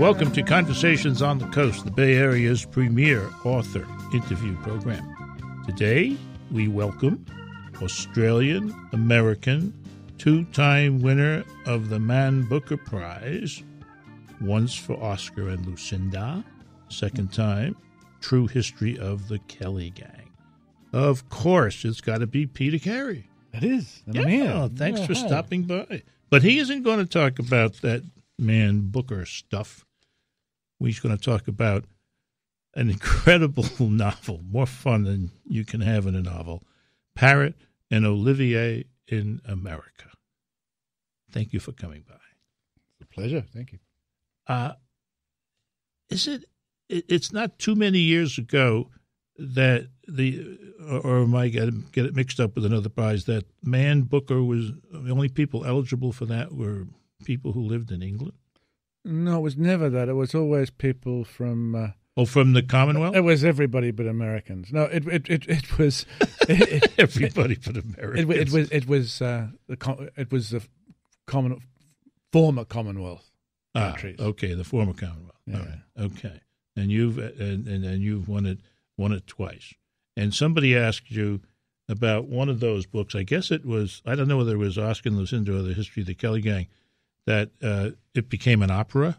Welcome to Conversations on the Coast, the Bay Area's premier author interview program. Today, we welcome Australian American, two time winner of the Man Booker Prize, once for Oscar and Lucinda, second time, True History of the Kelly Gang. Of course, it's got to be Peter Carey. It is. The yeah, thanks yeah, for hi. stopping by. But he isn't going to talk about that man Booker stuff we're going to talk about an incredible novel, more fun than you can have in a novel Parrot and Olivier in America. Thank you for coming by. It's a pleasure. Thank you. Uh, is it, it's not too many years ago that the, or, am I getting get it mixed up with another prize, that Man Booker was, the only people eligible for that were people who lived in England? No, it was never that. It was always people from. Uh, Oh, from the Commonwealth? It was everybody but Americans. No, it it it, it was it, everybody it, but Americans. It, was it was uh, the it was the common former Commonwealth ah, countries. Okay, the former Commonwealth. Yeah. Right. Okay, and you've and, and, and you've won it won it twice. And somebody asked you about one of those books. I guess it was I don't know whether it was Oscar and Lucinda or the History of the Kelly Gang that uh, it became an opera.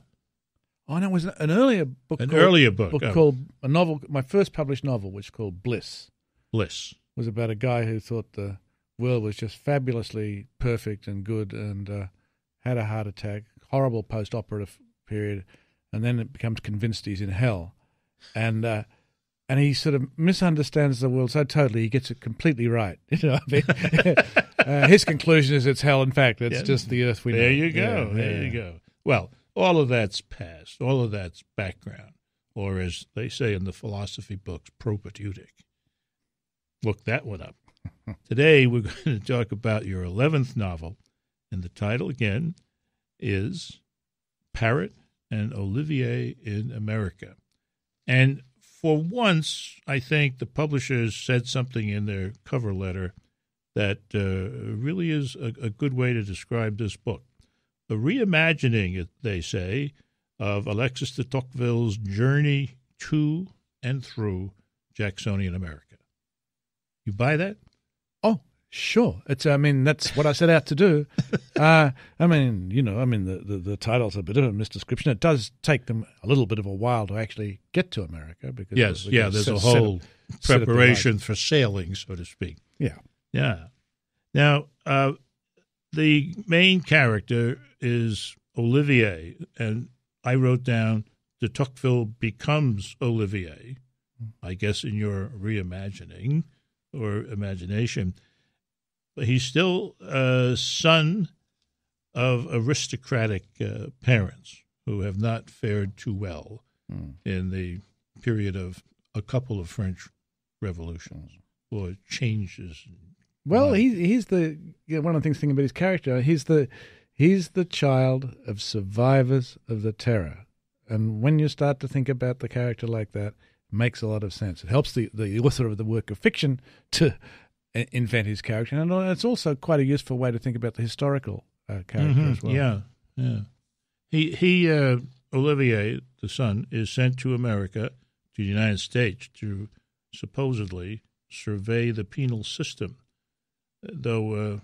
Oh, no, it was an earlier book. An called, earlier book, book oh. called a novel. My first published novel, which called Bliss. Bliss was about a guy who thought the world was just fabulously perfect and good, and uh, had a heart attack, horrible post-operative period, and then it becomes convinced he's in hell, and. Uh, and he sort of misunderstands the world so totally he gets it completely right. You know I mean? uh, his conclusion is it's hell. In fact, it's yeah. just the earth we there know. There you go. Yeah, there yeah. you go. Well, all of that's past. All of that's background, or as they say in the philosophy books, propaedeutic. Look that one up. Today we're going to talk about your eleventh novel, and the title again is "Parrot and Olivier in America." And for once, I think the publishers said something in their cover letter that uh, really is a, a, good way to describe this book. A reimagining, they say, of Alexis de Tocqueville's journey to and through Jacksonian America. You buy that? Oh, sure. It's. I mean, that's what I set out to do. uh, I mean, you know, I mean, the, the, the title's a bit of a misdescription. It does take them a little bit of a while to actually get to America because yes, yeah, there's a whole of, preparation for sailing, so to speak. Yeah. Yeah. Now, uh, the main character is Olivier, and I wrote down de Tocqueville becomes Olivier, I guess in your reimagining or imagination. But he's still a son of aristocratic uh, parents who have not fared too well mm. in the period of a couple of French revolutions or changes well, he's he's the you know, one of the things thinking about his character. He's the he's the child of survivors of the terror, and when you start to think about the character like that, makes a lot of sense. It helps the the author of the work of fiction to uh, invent his character, and uh, it's also quite a useful way to think about the historical uh, character mm-hmm. as well. Yeah, yeah. He he uh, Olivier, the son, is sent to America to the United States to supposedly survey the penal system though uh,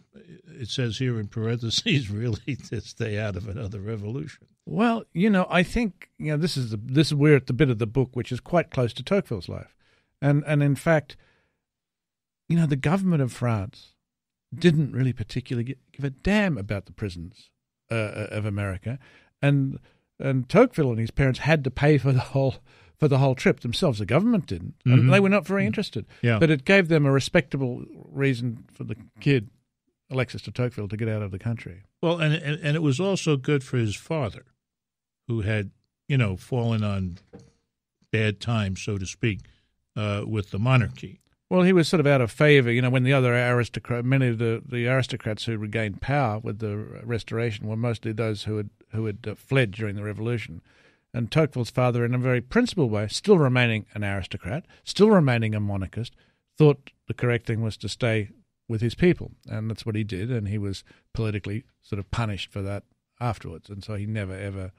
it says here in parentheses, really, to stay out of another revolution. Well, you know, I think you know this is the this we're at the bit of the book which is quite close to Tocqueville's life, and and in fact, you know, the government of France didn't really particularly give a damn about the prisons uh, uh, of America, and and Tocqueville and his parents had to pay for the whole for the whole trip themselves. The government didn't. Mm-hmm. they were not very mm. interested. Yeah. But it gave them a respectable reason for the kid, Alexis de Tocqueville, to get out of the country. Well, and, and, and it was also good for his father, who had, you know, fallen on bad times, so to speak, uh, with the monarchy. Well, he was sort of out of favor, you know, when the other aristocrat, many of the, the aristocrats who regained power with the Restoration were mostly those who had who had uh, fled during the Revolution and Tocqueville's father, in a very principled way, still remaining an aristocrat, still remaining a monarchist, thought the correct thing was to stay with his people. And that's what he did. And he was politically sort of punished for that afterwards. And so he never, ever,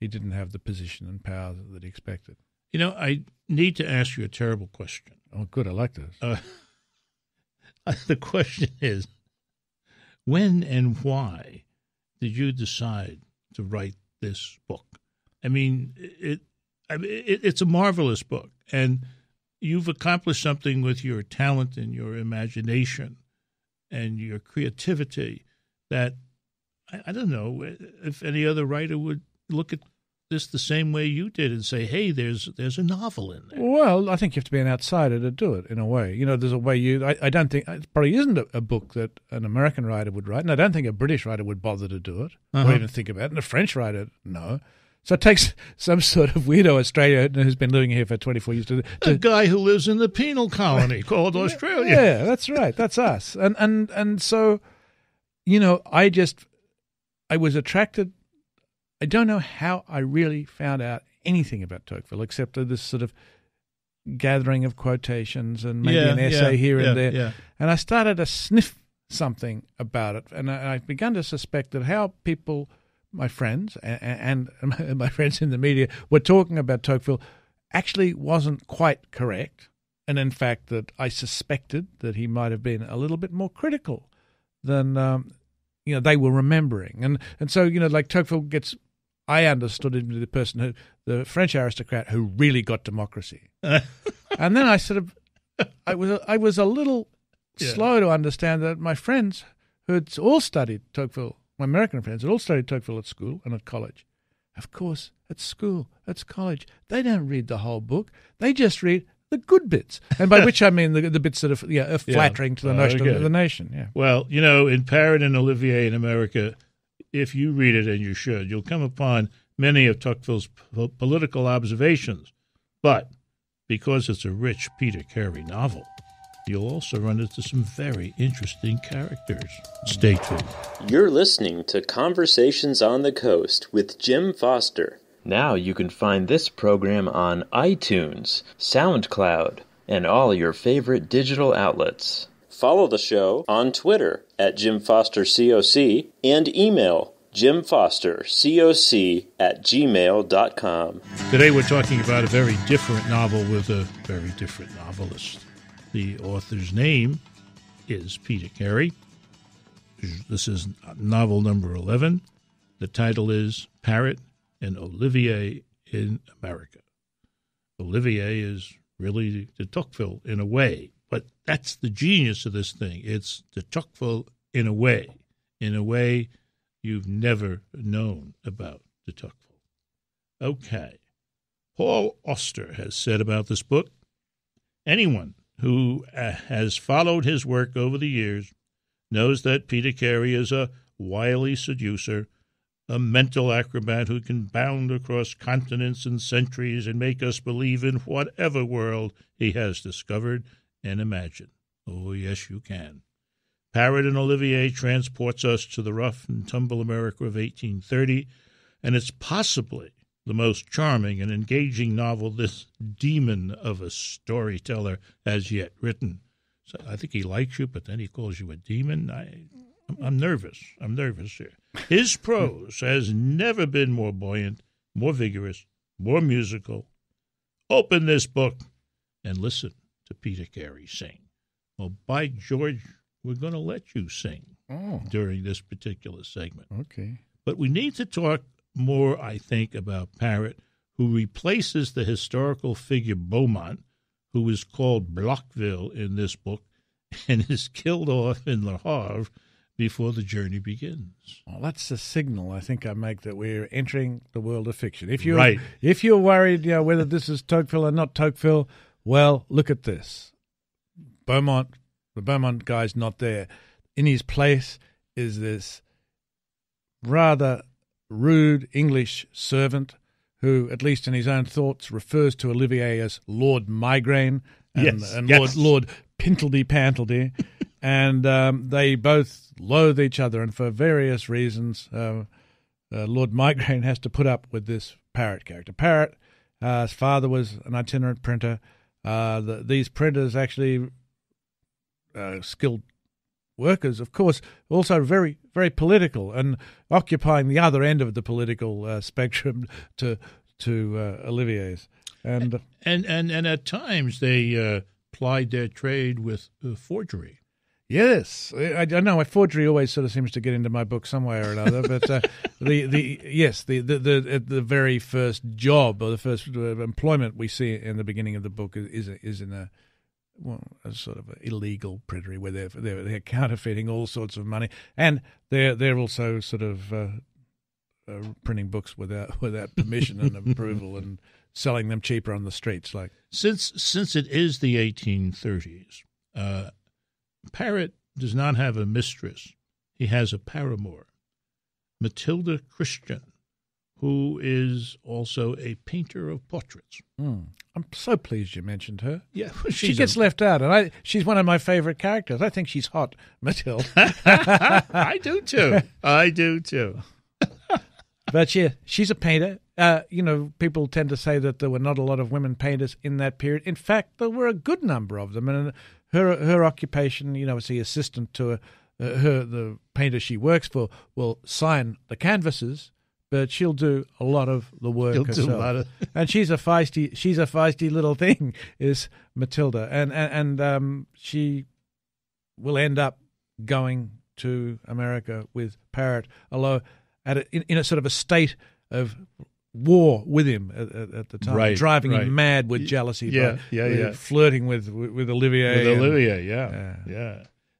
he didn't have the position and power that he expected. You know, I need to ask you a terrible question. Oh, good. I like this. Uh, uh the question is when and why did you decide to write this book? I mean, it, it it's a marvelous book, and you've accomplished something with your talent and your imagination and your creativity that I, I don't know if any other writer would look at this the same way you did and say, "Hey, there's there's a novel in there." Well, I think you have to be an outsider to do it in a way. You know, there's a way you. I, I don't think it probably isn't a, a, book that an American writer would write, and I don't think a British writer would bother to do it uh-huh. or even think about it. And a French writer, no. So it takes some sort of weirdo Australia who's been living here for 24 years to, to a guy who lives in the penal colony called Australia. Yeah, that's right. That's us. And and and so, you know, I just I was attracted. I don't know how I really found out anything about Tocqueville except this sort of gathering of quotations and maybe yeah, an essay yeah, here yeah, and there. And I started to sniff something about it, and I, I've begun to suspect that how people my friends and, and my friends in the media were talking about Tocqueville actually wasn't quite correct. And in fact, that I suspected that he might have been a little bit more critical than um, you know they were remembering. And and so you know, like Tocqueville gets, I understood him to be the person who the French aristocrat who really got democracy. and then I sort of, I was I was a little yeah. slow to understand that my friends who had all studied Tocqueville my American friends had all studied Tocqueville at school and at college. Of course, at school, at college, they don't read the whole book. They just read the good bits, and by which I mean the, the bits that are, yeah, are flattering yeah. to the oh, national okay. the nation. Yeah. Well, you know, in Parrot and Olivier in America, if you read it and you should, you'll come upon many of Tocqueville's political observations. But because it's a rich Peter Carey novel, You'll also run into some very interesting characters. Stay tuned. You're listening to Conversations on the Coast with Jim Foster. Now you can find this program on iTunes, SoundCloud, and all your favorite digital outlets. Follow the show on Twitter at Jim Foster COC and email Jim Foster, COC at gmail.com. Today we're talking about a very different novel with a very different novelist. The author's name is Peter Carey. This is novel number 11. The title is Parrot and Olivier in America. Olivier is really de Tocqueville in a way, but that's the genius of this thing. It's de Tocqueville in a way, in a way you've never known about de Tocqueville. Okay. Paul Auster has said about this book anyone who uh, has followed his work over the years knows that Peter Carey is a wily seducer, a mental acrobat who can bound across continents and centuries and make us believe in whatever world he has discovered and imagined. Oh, yes, you can. Parrot and Olivier transports us to the rough and tumble America of 1830, and it's possibly the most charming and engaging novel this demon of a storyteller has yet written. So I think he likes you, but then he calls you a demon. I, I'm nervous. I'm nervous here. His prose has never been more buoyant, more vigorous, more musical. Open this book and listen to Peter Carey sing. Well, oh, by George, we're going to let you sing oh. during this particular segment. Okay. But we need to talk more, I think, about Parrott, who replaces the historical figure Beaumont, who is called Blockville in this book, and is killed off in Le Havre before the journey begins. Well, that's the signal I think I make that we're entering the world of fiction. If you're right. if you're worried, you know, whether this is Tocqueville or not Tocqueville, well, look at this. Beaumont, the Beaumont guy's not there. In his place is this rather rude English servant who, at least in his own thoughts, refers to Olivier as Lord Migraine and, yes, and yes. Lord, Lord Pintledy Pantledy. and um, they both loathe each other. And for various reasons, uh, uh, Lord Migraine has to put up with this Parrot character. Parrot, uh, his father was an itinerant printer. Uh, the, these printers actually uh, skilled workers, of course, also very, very political and occupying the other end of the political uh, spectrum to to uh, Olivier's. And, uh, and and and at times they uh, plied their trade with uh, forgery. Yes, I, I know. Forgery always sort of seems to get into my book some way or another. But uh, the the yes, the, the the the very first job or the first uh, employment we see in the beginning of the book is is in a well, a sort of illegal printery where they're, they're, they're counterfeiting all sorts of money, and they're they're also sort of uh, uh, printing books without without permission and approval and selling them cheaper on the streets. Like since since it is the 1830s, uh, Parrot does not have a mistress; he has a paramour, Matilda Christian, who is also a painter of portraits. Mm. I'm so pleased you mentioned her. Yeah, well, she gets a, left out, and I she's one of my favorite characters. I think she's hot, Matilda. I do too. I do too. but yeah, she's a painter. Uh, you know, people tend to say that there were not a lot of women painters in that period. In fact, there were a good number of them, and her her occupation, you know, as the assistant to uh, her the painter she works for, will sign the canvases but she'll do a lot of the work she'll herself. Of- and she's a feisty, she's a feisty little thing, is Matilda, and and, and um, she will end up going to America with Parrot, although at a, in, in, a sort of a state of war with him at, at, the time, right, driving right. him mad with jealousy. Yeah, by, yeah, with yeah. Flirting with with, Olivier. With Olivier, yeah, yeah.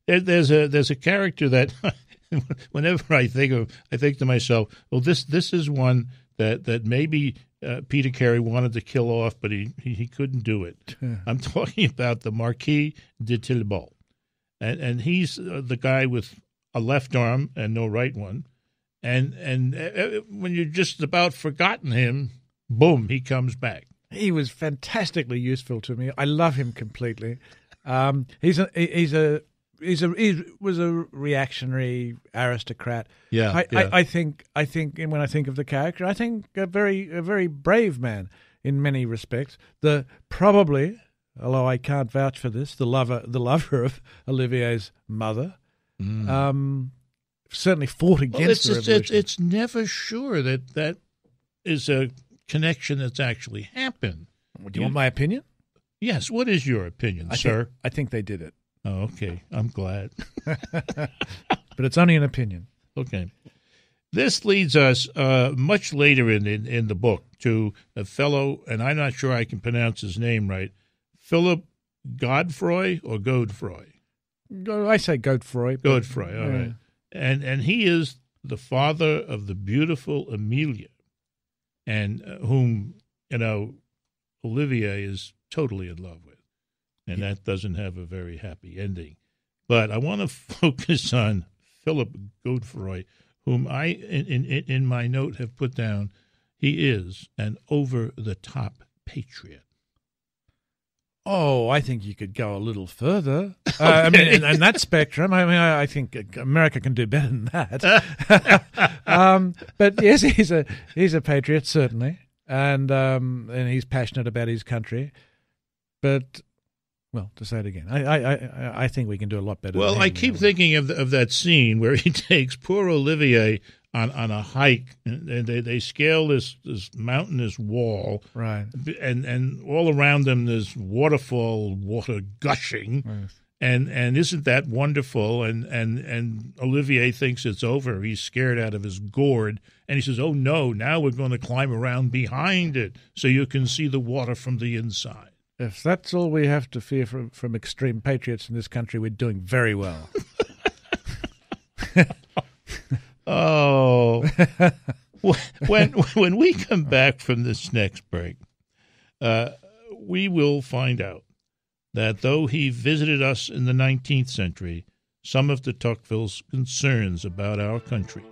yeah. there's a there's a character that whenever I think of, I think to myself, well, this this is one that that maybe uh, Peter Carey wanted to kill off, but he he, he couldn't do it. I'm talking about the Marquis de Tilbal, and and he's uh, the guy with a left arm and no right one, and and uh, uh when you're just about forgotten him, boom, he comes back. He was fantastically useful to me. I love him completely. Um, he's a he's a he's a he was a reactionary aristocrat. Yeah, I, yeah. I, I, think I think when I think of the character, I think a very a very brave man in many respects. The probably, although I can't vouch for this, the lover the lover of Olivier's mother. Mm. Um, certainly fought against well, it's, the revolution. It's, it's never sure that that is a connection that's actually happened. do you, you want my opinion? Yes. What is your opinion, I sir? Think, I think they did it. Oh, okay. I'm glad. but it's only an opinion. Okay. This leads us uh, much later in, in, in the book to a fellow, and I'm not sure I can pronounce his name right, Philip Godfroy or Godfroy. I say Godfroy. Godfroy. All yeah. right. And and he is the father of the beautiful Amelia, and uh, whom you know Olivier is totally in love with and that doesn't have a very happy ending. But I want to focus on Philip Godefroy, whom I, in, in, in my note, have put down. He is an over the top patriot. Oh, I think you could go a little further. okay. uh, I mean, in, in, that spectrum, I mean, I, I, think America can do better than that. um, but yes, he's a he's a patriot certainly, and um, and he's passionate about his country. But well, it again. I I I, think we can do a lot better. Well, I keep thinking of the, of that scene where he takes poor Olivier on, on a hike, and they, they scale this, this mountainous wall, right? And and all around them there's waterfall water gushing, right. and and isn't that wonderful? And and and Olivier thinks it's over. He's scared out of his gourd, and he says, "Oh no! Now we're going to climb around behind it, so you can see the water from the inside." If that's all we have to fear from, from extreme patriots in this country, we're doing very well. oh. when, when we come back from this next break, uh, we will find out that though he visited us in the 19th century, some of de Tocqueville's concerns about our country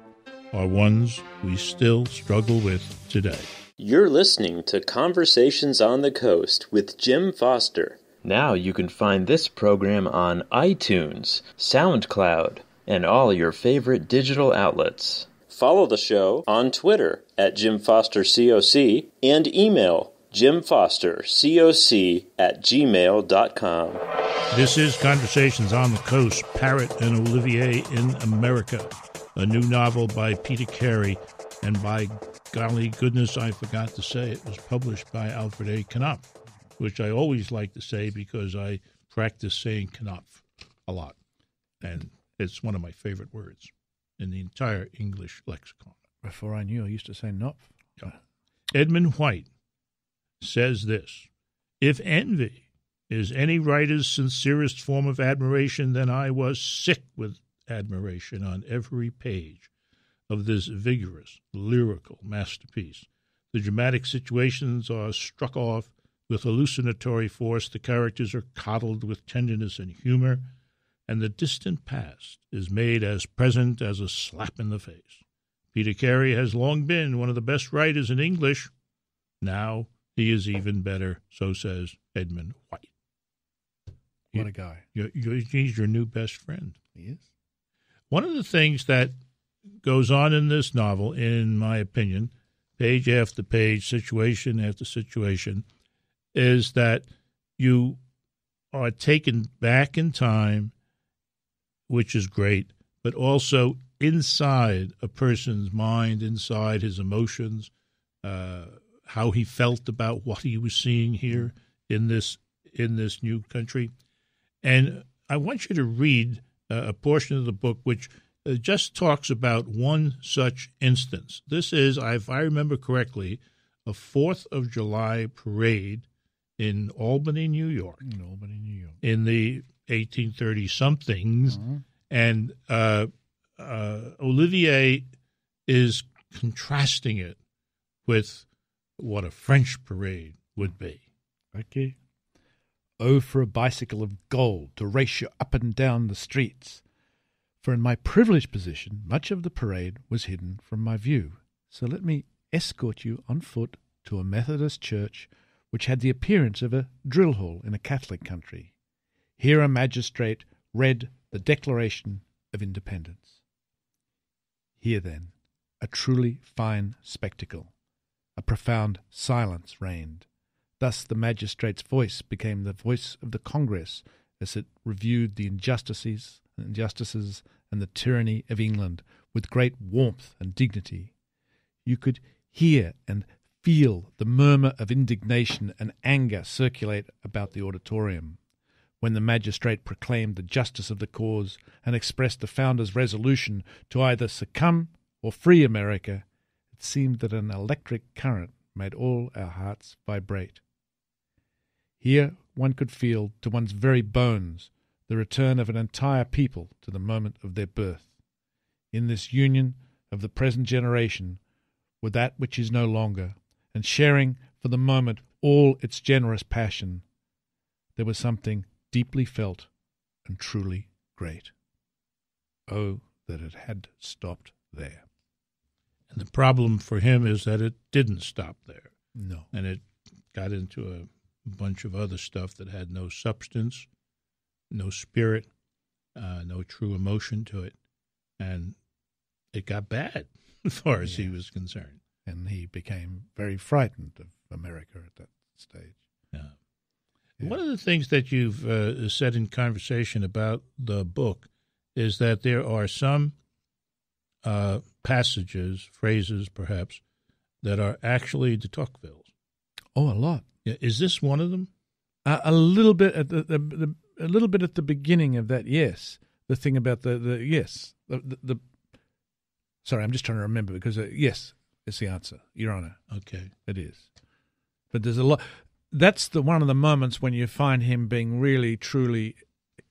are ones we still struggle with today. You're listening to Conversations on the Coast with Jim Foster. Now you can find this program on iTunes, SoundCloud, and all your favorite digital outlets. Follow the show on Twitter at Jim Foster COC and email Jim Foster COC at gmail.com. This is Conversations on the Coast Parrot and Olivier in America, a new novel by Peter Carey and by Golly goodness, I forgot to say it was published by Alfred A. Knopf, which I always like to say because I practice saying Knopf a lot. And it's one of my favorite words in the entire English lexicon. Before I knew, I used to say Knopf. Yeah. Edmund White says this If envy is any writer's sincerest form of admiration, then I was sick with admiration on every page of this vigorous, lyrical masterpiece. The dramatic situations are struck off with hallucinatory force, the characters are coddled with tenderness and humor, and the distant past is made as present as a slap in the face. Peter Carey has long been one of the best writers in English. Now he is even better, so says Edmund White. What a guy. You're, you're, he's your new best friend. He is. One of the things that goes on in this novel, in my opinion, page after page, situation after situation, is that you are taken back in time, which is great, but also inside a person's mind, inside his emotions, uh, how he felt about what he was seeing here in this in this new country. And I want you to read uh, a portion of the book which it uh, just talks about one such instance. This is, if I remember correctly, a 4th of July parade in Albany, New York. In Albany, New York. In the 1830 somethings. Uh-huh. Mm-hmm. And uh, uh, Olivier is contrasting it with what a French parade would be. Okay. Oh, for a bicycle of gold to race you up and down the streets for in my privileged position much of the parade was hidden from my view. So let me escort you on foot to a Methodist church which had the appearance of a drill hall in a Catholic country. Here a magistrate read the Declaration of Independence. Here, then, a truly fine spectacle. A profound silence reigned. Thus, the magistrate's voice became the voice of the Congress as it reviewed the injustices, injustices and the tyranny of England with great warmth and dignity. You could hear and feel the murmur of indignation and anger circulate about the auditorium when the magistrate proclaimed the justice of the cause and expressed the founder's resolution to either succumb or free America, it seemed that an electric current made all our hearts vibrate. Here one could feel to one's very bones the return of an entire people to the moment of their birth. In this union of the present generation with that which is no longer, and sharing for the moment all its generous passion, there was something deeply felt and truly great. Oh, that it had stopped there. And the problem for him is that it didn't stop there. No. And it got into a bunch of other stuff that had no substance no spirit, uh, no true emotion to it, and it got bad as far as yeah. he was concerned. And he became very frightened of America at that stage. Yeah. yeah. One of the things that you've uh, said in conversation about the book is that there are some uh, passages, phrases perhaps, that are actually de Tocqueville's. Oh, a lot. Is this one of them? Uh, a little bit at the, the, the a little bit at the beginning of that. Yes, the thing about the the yes the the. the sorry, I'm just trying to remember because uh, yes, it's the answer, Your Honour. Okay, it is. But there's a lot. That's the one of the moments when you find him being really, truly,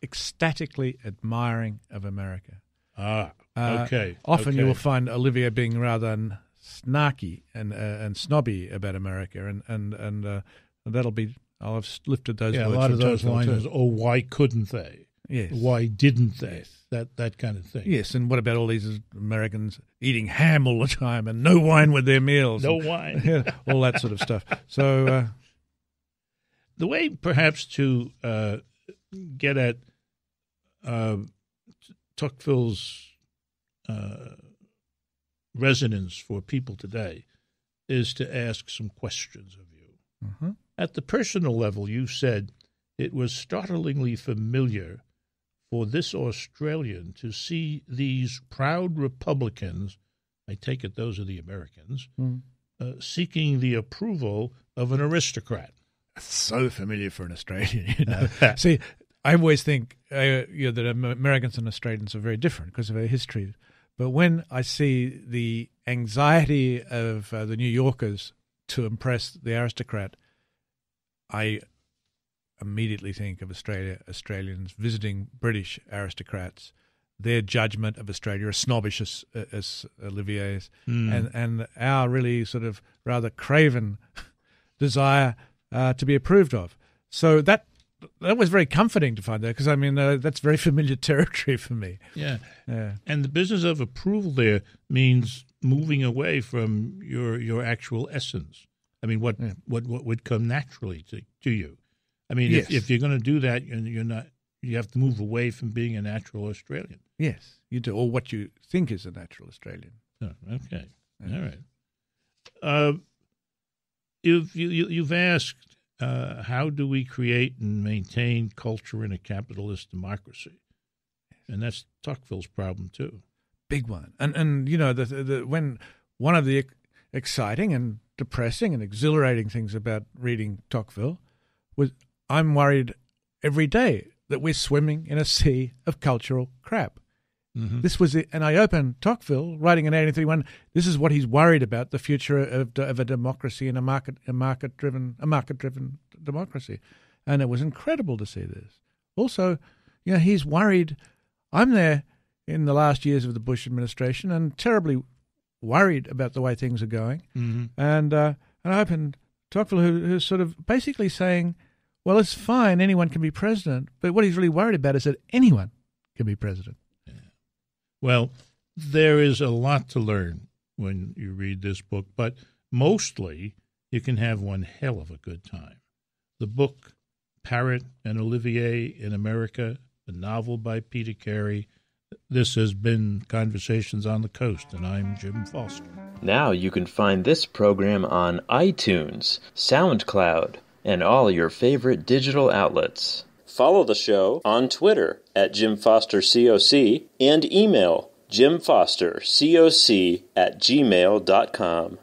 ecstatically admiring of America. Ah, uh, okay. Uh, often okay. you will find Olivia being rather snarky and uh, and snobby about America, and and and uh, that'll be I've lifted those. Yeah, a lot of those lines Or oh, why couldn't they? Yes. Why didn't they? Yes. That that kind of thing. Yes, and what about all these Americans eating ham all the time and no wine with their meals? No and, wine. yeah, all that sort of stuff. So uh, the way perhaps to uh, get at uh, Tocqueville's uh, resonance for people today is to ask some questions of you. Mm-hmm. At the personal level, you said it was startlingly familiar for this Australian to see these proud Republicans, I take it those are the Americans, mm. uh, seeking the approval of an aristocrat. So familiar for an Australian. You know? see, I always think uh, you know, that Americans and Australians are very different because of our history. But when I see the anxiety of uh, the New Yorkers to impress the aristocrat I immediately think of Australia, Australians visiting British aristocrats, their judgment of Australia as snobbish as, as Olivier's, mm. and and our really sort of rather craven desire uh, to be approved of. So that that was very comforting to find that because I mean uh, that's very familiar territory for me. Yeah. yeah, and the business of approval there means moving away from your your actual essence. I mean, what yeah. what what would come naturally to, to you? I mean, yes. if, if, you're going to do that, you're, you're not. You have to move away from being a natural Australian. Yes, you do, or what you think is a natural Australian. Oh, okay, yeah. all right. Uh, you've you, you have asked uh, how do we create and maintain culture in a capitalist democracy, and that's Tocqueville's problem too. Big one, and and you know the, the when one of the exciting and depressing and exhilarating things about reading Tocqueville was I'm worried every day that we're swimming in a sea of cultural crap. Mm-hmm. This was it. And I open Tocqueville writing in 1831. This is what he's worried about: the future of, of a democracy in a market, a market driven, a market driven democracy. And it was incredible to see this. Also, you know, he's worried. I'm there in the last years of the Bush administration and terribly worried about the way things are going. Mm-hmm. And uh, and I opened Tocqueville, who, who's sort of basically saying, well, it's fine, anyone can be president, but what he's really worried about is that anyone can be president. Yeah. Well, there is a lot to learn when you read this book, but mostly you can have one hell of a good time. The book Parrot and Olivier in America, a novel by Peter Carey, this has been Conversations on the Coast, and I'm Jim Foster. Now you can find this program on iTunes, SoundCloud, and all your favorite digital outlets. Follow the show on Twitter at Jim Foster COC and email Jim Foster COC at gmail.com.